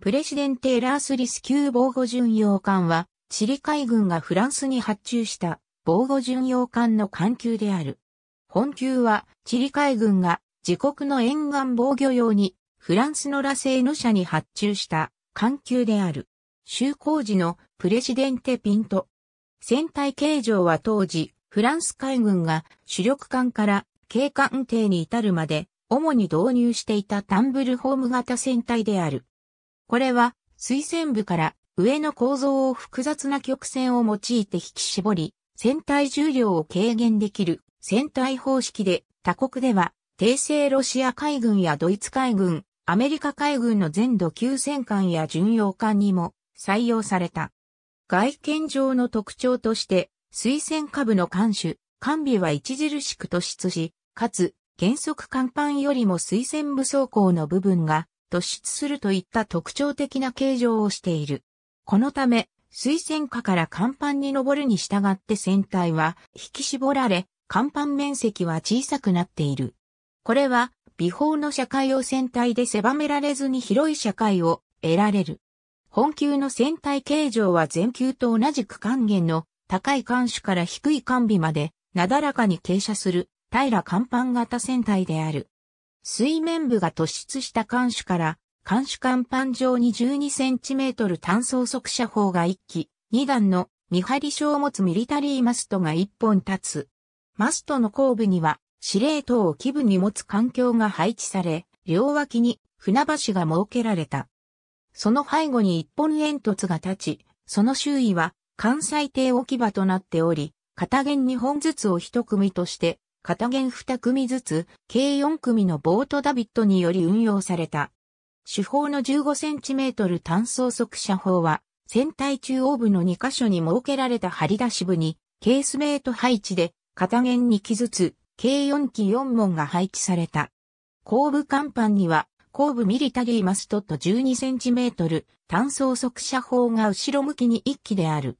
プレシデンテ・エラースリス級防護巡洋艦は、チリ海軍がフランスに発注した防護巡洋艦の艦級である。本級は、チリ海軍が自国の沿岸防御用に、フランスのラセーヌ社に発注した艦級である。就航時のプレシデンテ・ピント。船体形状は当時、フランス海軍が主力艦から警艦艇に至るまで、主に導入していたタンブルホーム型船体である。これは、水線部から上の構造を複雑な曲線を用いて引き絞り、船体重量を軽減できる船体方式で、他国では、帝政ロシア海軍やドイツ海軍、アメリカ海軍の全土級戦艦や巡洋艦にも採用された。外見上の特徴として、水線下部の艦首、艦尾は著しく突出し、かつ、原則甲板よりも水線部装甲の部分が突出するといった特徴的な形状をしている。このため、水線下から甲板に登るに従って船体は引き絞られ、甲板面積は小さくなっている。これは、微法の社会を船体で狭められずに広い社会を得られる。本級の船体形状は全級と同じく還元の高い艦首から低い艦尾までなだらかに傾斜する平甲板型船体である。水面部が突出した艦首から、艦首甲板上に1 2トル単装速射砲が1機、2段の見張り章を持つミリタリーマストが1本立つ。マストの後部には、司令塔を基部に持つ環境が配置され、両脇に船橋が設けられた。その背後に一本煙突が立ち、その周囲は関西艇置き場となっており、片弦2本ずつを一組として片弦2組ずつ、計4組のボートダビットにより運用された。手法の 15cm 単装速射砲は、船体中央部の2箇所に設けられた張り出し部に、ケースメイト配置で、片弦2機ずつ、計4機4門が配置された。後部甲板には、後部ミリタリーマストと 12cm 単装速射砲が後ろ向きに1機である。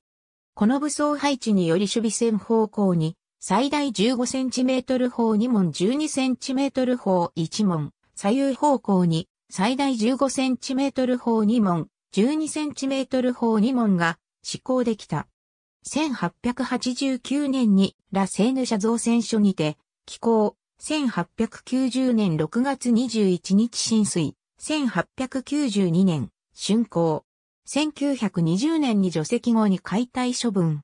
この武装配置により守備線方向に最大 15cm 砲2門 12cm 砲1門、左右方向に最大 15cm 砲2門、12cm 砲2門が施行できた。1889年にラ・セーヌ社造船所にて、寄港、1890年6月21日浸水、1892年、竣工。1920年に除籍後に解体処分。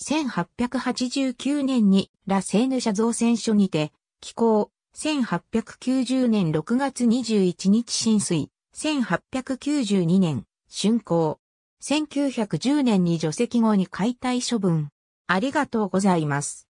1889年にラセーヌ社造船所にて、寄港、1890年6月21日浸水、1892年、竣工。1910年に除籍後に解体処分。ありがとうございます。